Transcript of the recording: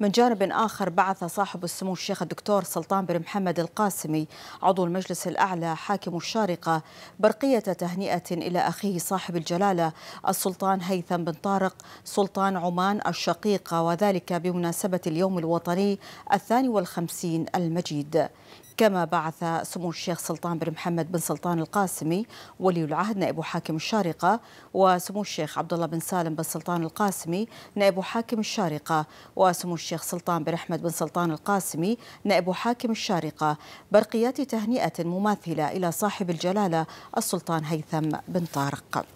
من جانب آخر بعث صاحب السمو الشيخ الدكتور سلطان بن محمد القاسمي عضو المجلس الأعلى حاكم الشارقة برقية تهنئة إلى أخيه صاحب الجلالة السلطان هيثم بن طارق سلطان عمان الشقيقة وذلك بمناسبة اليوم الوطني الثاني والخمسين المجيد كما بعث سمو الشيخ سلطان بن محمد بن سلطان القاسمي ولي العهد نائب حاكم الشارقة وسمو الشيخ عبد الله بن سالم بن سلطان القاسمي نائب حاكم الشارقة وسمو الشيخ سلطان بن أحمد بن سلطان القاسمي نائب حاكم الشارقة برقيات تهنئة مماثلة إلى صاحب الجلالة السلطان هيثم بن طارق